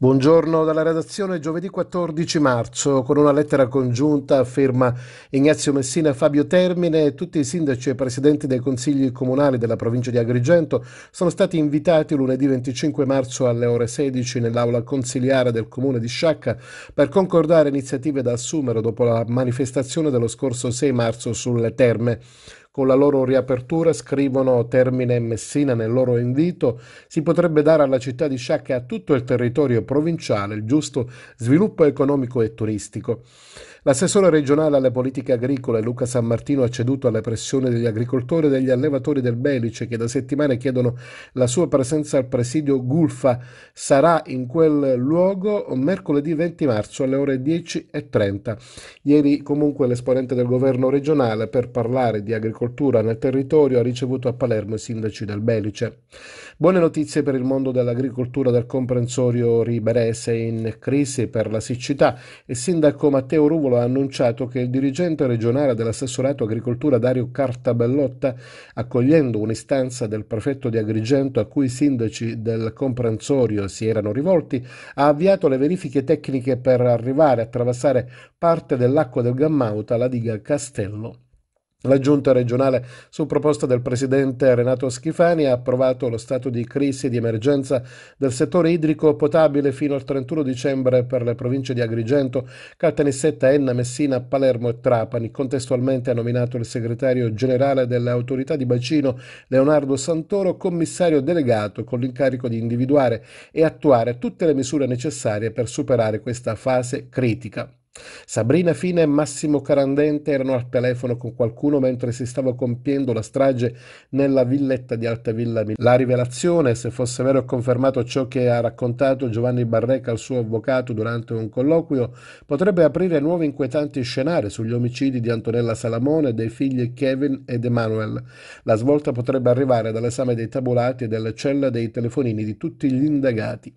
Buongiorno dalla redazione, giovedì 14 marzo, con una lettera congiunta firma Ignazio Messina, Fabio Termine, tutti i sindaci e presidenti dei consigli comunali della provincia di Agrigento sono stati invitati lunedì 25 marzo alle ore 16 nell'aula consiliare del comune di Sciacca per concordare iniziative da assumere dopo la manifestazione dello scorso 6 marzo sulle terme con la loro riapertura, scrivono Termine Messina nel loro invito, si potrebbe dare alla città di Sciacca e a tutto il territorio provinciale il giusto sviluppo economico e turistico. L'assessore regionale alle politiche agricole Luca San Martino ha ceduto alle pressioni degli agricoltori e degli allevatori del Belice che da settimane chiedono la sua presenza al presidio Gulfa. Sarà in quel luogo mercoledì 20 marzo alle ore 10.30. Ieri comunque l'esponente del governo regionale per parlare di agricoltura dell'agricoltura nel territorio ha ricevuto a Palermo i sindaci del Belice. Buone notizie per il mondo dell'agricoltura del comprensorio riberese in crisi per la siccità. Il sindaco Matteo Ruvolo ha annunciato che il dirigente regionale dell'assessorato agricoltura Dario Cartabellotta, accogliendo un'istanza del prefetto di Agrigento a cui i sindaci del comprensorio si erano rivolti, ha avviato le verifiche tecniche per arrivare a attraversare parte dell'acqua del Gammauta alla diga Castello. La giunta regionale, su proposta del presidente Renato Schifani, ha approvato lo stato di crisi e di emergenza del settore idrico potabile fino al 31 dicembre per le province di Agrigento, Caltanissetta, Enna, Messina, Palermo e Trapani. Contestualmente ha nominato il segretario generale dell'autorità di bacino Leonardo Santoro commissario delegato con l'incarico di individuare e attuare tutte le misure necessarie per superare questa fase critica. Sabrina Fine e Massimo Carandente erano al telefono con qualcuno mentre si stava compiendo la strage nella villetta di Altavilla. La rivelazione, se fosse vero e confermato ciò che ha raccontato Giovanni Barreca al suo avvocato durante un colloquio, potrebbe aprire nuovi inquietanti scenari sugli omicidi di Antonella Salamone, dei figli Kevin ed Emanuel. La svolta potrebbe arrivare dall'esame dei tabulati e delle celle dei telefonini di tutti gli indagati.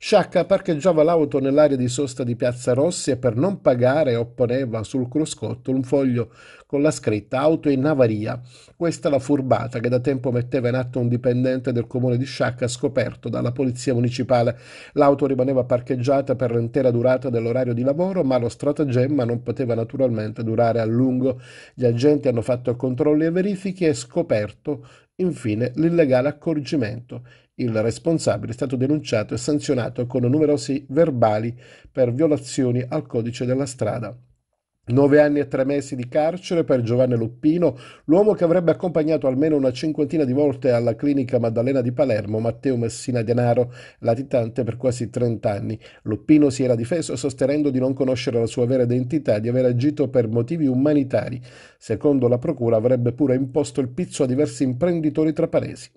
Sciacca parcheggiava l'auto nell'area di sosta di Piazza Rossi e per non pagare opponeva sul cruscotto un foglio con la scritta Auto in avaria. Questa la furbata che da tempo metteva in atto un dipendente del comune di Sciacca scoperto dalla polizia municipale. L'auto rimaneva parcheggiata per l'intera durata dell'orario di lavoro, ma lo stratagemma non poteva naturalmente durare a lungo. Gli agenti hanno fatto controlli e verifiche e scoperto infine l'illegale accorgimento. Il responsabile è stato denunciato e sanzionato con numerosi verbali per violazioni al codice della strada. Nove anni e tre mesi di carcere per Giovanni Luppino, l'uomo che avrebbe accompagnato almeno una cinquantina di volte alla clinica Maddalena di Palermo Matteo Messina Denaro, latitante per quasi 30 anni. Luppino si era difeso sostenendo di non conoscere la sua vera identità di aver agito per motivi umanitari. Secondo la procura avrebbe pure imposto il pizzo a diversi imprenditori traparesi.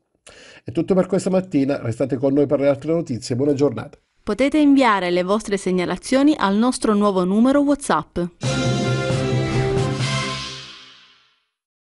È tutto per questa mattina, restate con noi per le altre notizie, buona giornata. Potete inviare le vostre segnalazioni al nostro nuovo numero WhatsApp.